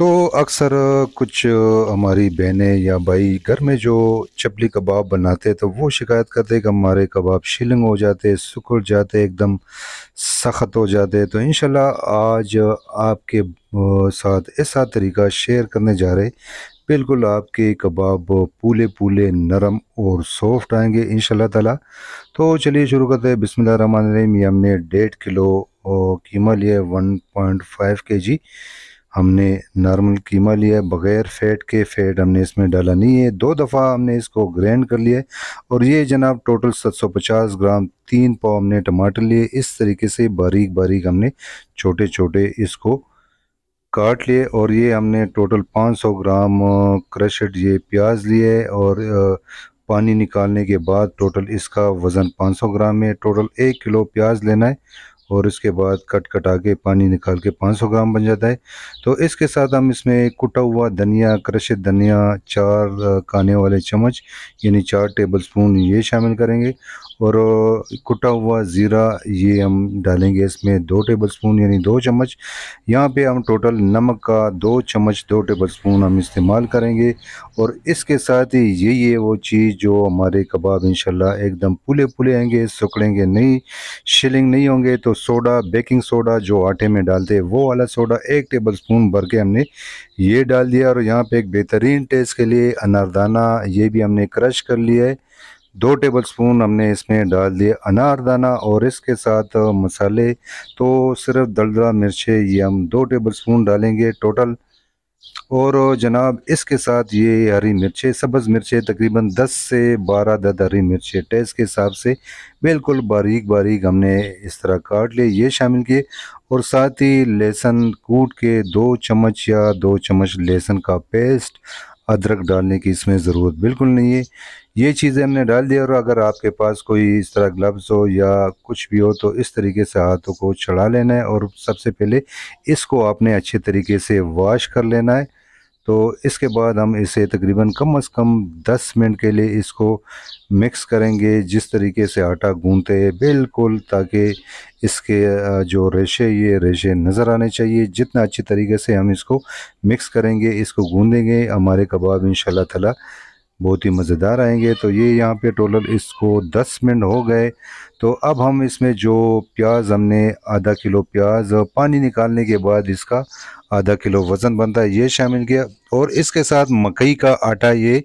तो अक्सर कुछ हमारी बहनें या भाई घर में जो चपली कबाब बनाते तो वो शिकायत करते कि हमारे कबाब शिलिंग हो जाते सिकुड़ जाते एकदम सख्त हो जाते तो इन आज आपके साथ ऐसा तरीका शेयर करने जा रहे बिल्कुल आपके कबाब पूले पूले नरम और सॉफ्ट आएंगे इन ताला तो चलिए शुरू करते हैं बिस्मिल्लाह रहमान रहीम हमने डेढ़ किलो कीमा लिया वन पॉइंट फाइव के जी हमने नॉर्मल कीमा लिया है बग़ैर फैट के फैट हमने इसमें डाला नहीं है दो दफ़ा हमने इसको ग्रैंड कर लिया है और ये जनाब टोटल 750 ग्राम तीन पाव हमने टमाटर लिए इस तरीके से बारीक बारीक हमने छोटे छोटे इसको काट लिए और ये हमने टोटल 500 ग्राम क्रशड ये प्याज लिए और पानी निकालने के बाद टोटल इसका वज़न पाँच ग्राम है टोटल एक किलो प्याज लेना है और इसके बाद कट कटा के पानी निकाल के 500 ग्राम बन जाता है तो इसके साथ हम इसमें कुटा हुआ धनिया क्रश धनिया चार काने वाले चम्मच यानी चार टेबल स्पून ये शामिल करेंगे और कुटा हुआ ज़ीरा ये हम डालेंगे इसमें दो टेबल स्पून यानी दो चम्मच यहाँ पे हम टोटल नमक का दो चम्मच दो टेबल स्पून हम इस्तेमाल करेंगे और इसके साथ ही ये है वो चीज़ जो हमारे कबाब इन एकदम पुले पुले आएंगे सकड़ेंगे नहीं शिलिंग नहीं होंगे तो सोडा बेकिंग सोडा जो आटे में डालते हैं वो वाला सोडा एक टेबल स्पून भर के हमने ये डाल दिया और यहाँ पर एक बेहतरीन टेस्ट के लिए अनारदाना ये भी हमने क्रश कर लिया है दो टेबलस्पून हमने इसमें डाल दिए अनारदाना और इसके साथ मसाले तो सिर्फ दलदला मिर्चें ये हम दो टेबलस्पून डालेंगे टोटल और जनाब इसके साथ ये हरी मिर्चें सब्ज़ मिर्चें तकरीबन 10 से 12 दद हरी मिर्चें टेस्ट के हिसाब से बिल्कुल बारीक बारीक हमने इस तरह काट लिए ये शामिल किए और साथ ही लहसुन कूट के दो चम्मच या दो चम्मच लहसुन का पेस्ट अदरक डालने की इसमें ज़रूरत बिल्कुल नहीं है ये चीज़ें हमने डाल दिया और अगर आपके पास कोई इस तरह ग्लव्स हो या कुछ भी हो तो इस तरीके से हाथों को चढ़ा लेना है और सबसे पहले इसको आपने अच्छे तरीके से वॉश कर लेना है तो इसके बाद हम इसे तकरीबन कम अज़ कम 10 मिनट के लिए इसको मिक्स करेंगे जिस तरीके से आटा गूंदते हैं बिल्कुल ताकि इसके जो रेशे ये रेशे नज़र आने चाहिए जितना अच्छी तरीके से हम इसको मिक्स करेंगे इसको गूंदेंगे हमारे कबाब इन ताला बहुत ही मज़ेदार आएंगे तो ये यहाँ पे टोटल इसको 10 मिनट हो गए तो अब हम इसमें जो प्याज हमने आधा किलो प्याज पानी निकालने के बाद इसका आधा किलो वज़न बनता है ये शामिल किया और इसके साथ मकई का आटा ये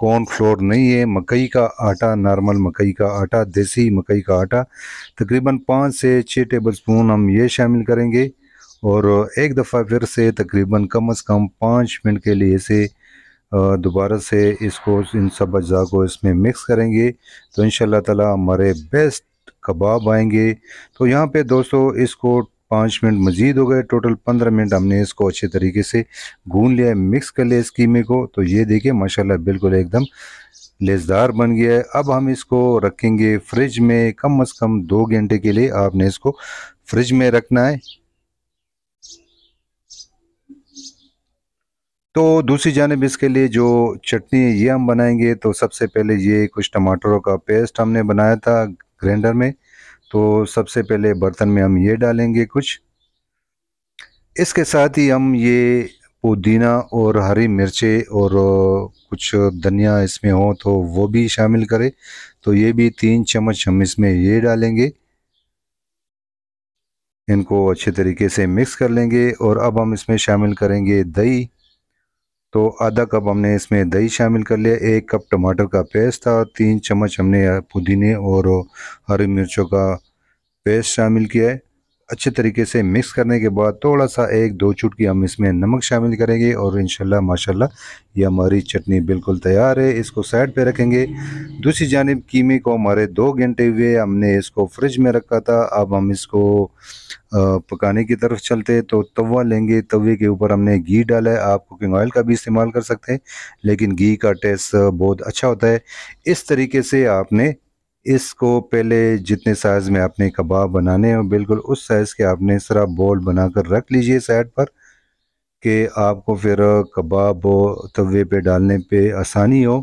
कॉर्न फ्लोर नहीं है मकई का आटा नॉर्मल मकई का आटा देसी मकई का आटा तकरीबन पाँच से छः टेबल स्पून हम ये शामिल करेंगे और एक दफ़ा फिर से तकरीबन कम अज़ कम पाँच मिनट के लिए इसे दोबारा से इसको इन सब अज्जा को इसमें मिक्स करेंगे तो इन ताला हमारे बेस्ट कबाब आएंगे तो यहाँ पे दोस्तों इसको पाँच मिनट मज़ीद हो गए टोटल पंद्रह मिनट हमने इसको अच्छे तरीके से गून लिया है मिक्स कर लिया इस कीमे को तो ये देखिए माशाल्लाह बिल्कुल एकदम लेसदार बन गया है अब हम इसको रखेंगे फ्रिज में कम अज़ कम दो घंटे के लिए आपने इसको फ्रिज में रखना है तो दूसरी जानब इसके लिए जो चटनी ये हम बनाएंगे तो सबसे पहले ये कुछ टमाटरों का पेस्ट हमने बनाया था ग्राइंडर में तो सबसे पहले बर्तन में हम ये डालेंगे कुछ इसके साथ ही हम ये पुदीना और हरी मिर्चें और कुछ धनिया इसमें हो तो वो भी शामिल करें तो ये भी तीन चम्मच हम इसमें ये डालेंगे इनको अच्छे तरीके से मिक्स कर लेंगे और अब हम इसमें शामिल करेंगे दही तो आधा कप हमने इसमें दही शामिल कर लिया एक कप टमाटर का पेस्ट था और तीन चम्मच हमने पुदीने और हरी मिर्चों का पेस्ट शामिल किया है अच्छे तरीके से मिक्स करने के बाद थोड़ा सा एक दो चुटकी हम इसमें नमक शामिल करेंगे और इन माशाल्लाह ये हमारी चटनी बिल्कुल तैयार है इसको साइड पे रखेंगे दूसरी जानब कीमे को हमारे दो घंटे हुए हमने इसको फ्रिज में रखा था अब हम इसको पकाने की तरफ चलते हैं तो तवा लेंगे तवे के ऊपर हमने घी डाला है आप कुकिंग ऑयल का भी इस्तेमाल कर सकते हैं लेकिन घी का टेस्ट बहुत अच्छा होता है इस तरीके से आपने इसको पहले जितने साइज़ में आपने कबाब बनाने हैं बिल्कुल उस साइज़ के आपने इस तरह बॉल बनाकर रख लीजिए साइड पर कि आपको फिर कबाब तवे पे डालने पे आसानी हो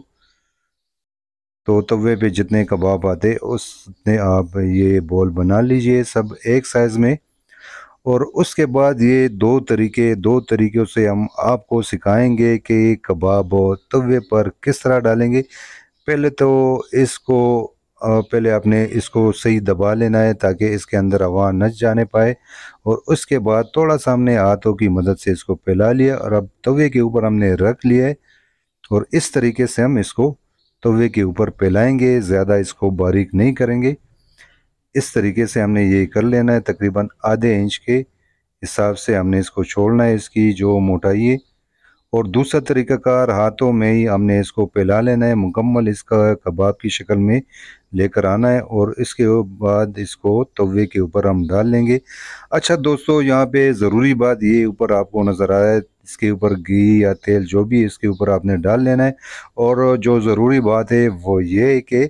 तो तवे पे जितने कबाब आते उसने आप ये बॉल बना लीजिए सब एक साइज़ में और उसके बाद ये दो तरीके दो तरीक़ों से हम आपको सिखाएंगे कि कबाब तवे पर किस तरह डालेंगे पहले तो इसको पहले आपने इसको सही दबा लेना है ताकि इसके अंदर हवा नच जाने पाए और उसके बाद थोड़ा सा हमने हाथों की मदद से इसको फैला लिया और अब तवे के ऊपर हमने रख लिया है और इस तरीके से हम इसको तवे के ऊपर फैलाएँगे ज़्यादा इसको बारीक नहीं करेंगे इस तरीके से हमने ये कर लेना है तकरीबन आधे इंच के हिसाब से हमने इसको छोड़ना है इसकी जो मोटाई है और दूसरा तरीकाकार हाथों में ही हमने इसको पिला लेना है मुकम्मल इसका कबाब की शक्ल में लेकर आना है और इसके बाद इसको तवे के ऊपर हम डाल लेंगे अच्छा दोस्तों यहाँ पे ज़रूरी बात ये ऊपर आपको नज़र आया है इसके ऊपर घी या तेल जो भी इसके ऊपर आपने डाल लेना है और जो ज़रूरी बात है वो ये है कि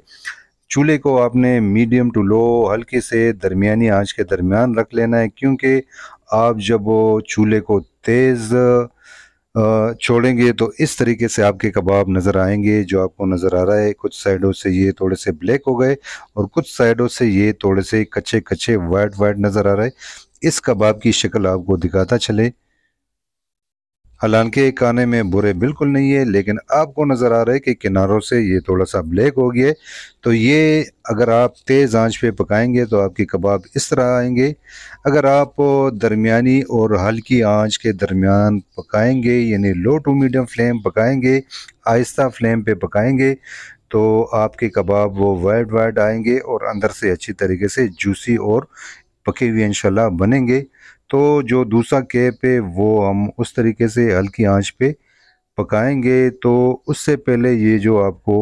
चूल्हे को आपने मीडियम टू लो हल्के से दरमियानी आँच के दरमियान रख लेना है क्योंकि आप जब चूल्हे को तेज़ छोड़ेंगे तो इस तरीके से आपके कबाब नज़र आएंगे जो आपको नज़र आ रहा है कुछ साइडों से ये थोड़े से ब्लैक हो गए और कुछ साइडों से ये थोड़े से कच्चे कच्चे वाइट वाइट नज़र आ रहा है इस कबाब की शक्ल आपको दिखाता चले हालांकि खाने में बुरे बिल्कुल नहीं है लेकिन आपको नज़र आ रहा है कि किनारों से ये थोड़ा सा ब्लैक हो गया तो ये अगर आप तेज़ आंच पे पकाएंगे तो आपके कबाब इस तरह आएंगे अगर आप दरमियानी और हल्की आंच के दरमियान पकाएंगे यानी लो टू मीडियम फ्लेम पकाएंगे आहिस्ता फ्लेम पे पकाएंगे तो आपके कबाब वो वाइट वाइट आएंगे और अंदर से अच्छी तरीके से जूसी और पके हुए इनशाला बनेंगे तो जो दूसरा केप है वो हम उस तरीके से हल्की आंच पे पकाएंगे तो उससे पहले ये जो आपको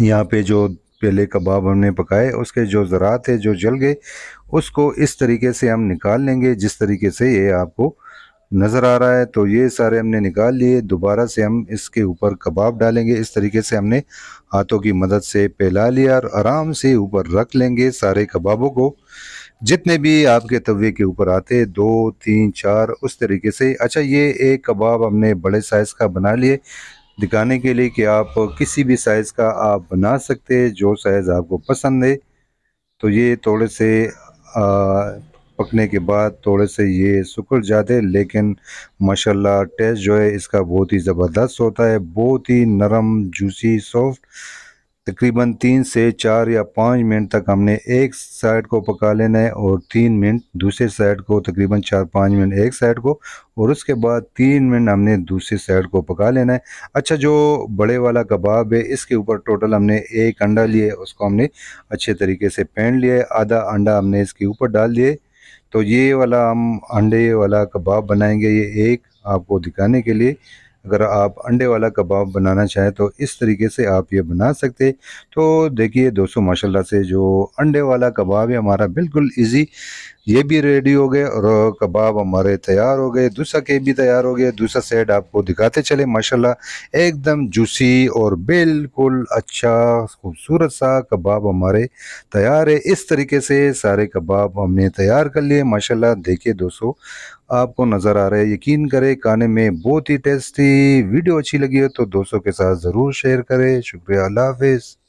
यहाँ पे जो पहले कबाब हमने पकाए उसके जो ज़रात है जो जल गए उसको इस तरीके से हम निकाल लेंगे जिस तरीके से ये आपको नज़र आ रहा है तो ये सारे हमने निकाल लिए दोबारा से हम इसके ऊपर कबाब डालेंगे इस तरीके से हमने हाथों की मदद से पहला लिया और आराम से ऊपर रख लेंगे सारे कबाबों को जितने भी आपके तवे के ऊपर आते दो तीन चार उस तरीके से अच्छा ये एक कबाब हमने बड़े साइज़ का बना लिए दिखाने के लिए कि आप किसी भी साइज़ का आप बना सकते हैं जो साइज़ आपको पसंद है तो ये थोड़े से आ, पकने के बाद थोड़े से ये सुकड़ जाते लेकिन माशाल्लाह टेस्ट जो है इसका बहुत ही ज़बरदस्त होता है बहुत ही नरम जूसी सॉफ्ट तकरीबन तीन से चार या पाँच मिनट तक हमने एक साइड को पका लेना है और तीन मिनट दूसरे साइड को तकरीबन चार पाँच मिनट एक साइड को और उसके बाद तीन मिनट हमने दूसरे साइड को पका लेना है अच्छा जो बड़े वाला कबाब है इसके ऊपर टोटल हमने एक अंडा लिए उसको हमने अच्छे तरीके से पहन लिया है आधा अंडा हमने इसके ऊपर डाल दिए तो ये वाला हम अंडे वाला कबाब बनाएंगे ये एक आपको दिखाने के लिए अगर आप अंडे वाला कबाब बनाना चाहें तो इस तरीके से आप ये बना सकते तो देखिए दोस्तों माशाल्लाह से जो अंडे वाला कबाब है हमारा बिल्कुल इजी ये भी रेडी हो गए और कबाब हमारे तैयार हो गए दूसरा केक भी तैयार हो गया दूसरा सेट आपको दिखाते चले माशाल्लाह एकदम जूसी और बिल्कुल अच्छा खूबसूरत सा कबाब हमारे तैयार है इस तरीके से सारे कबाब हमने तैयार कर लिए माशाल्लाह देखिए दोस्तों आपको नज़र आ रहा है यकीन करें खाने में बहुत ही टेस्टी वीडियो अच्छी लगी है तो दोस्तों के साथ ज़रूर शेयर करें शुक्रिया अल्लाह हाफिज़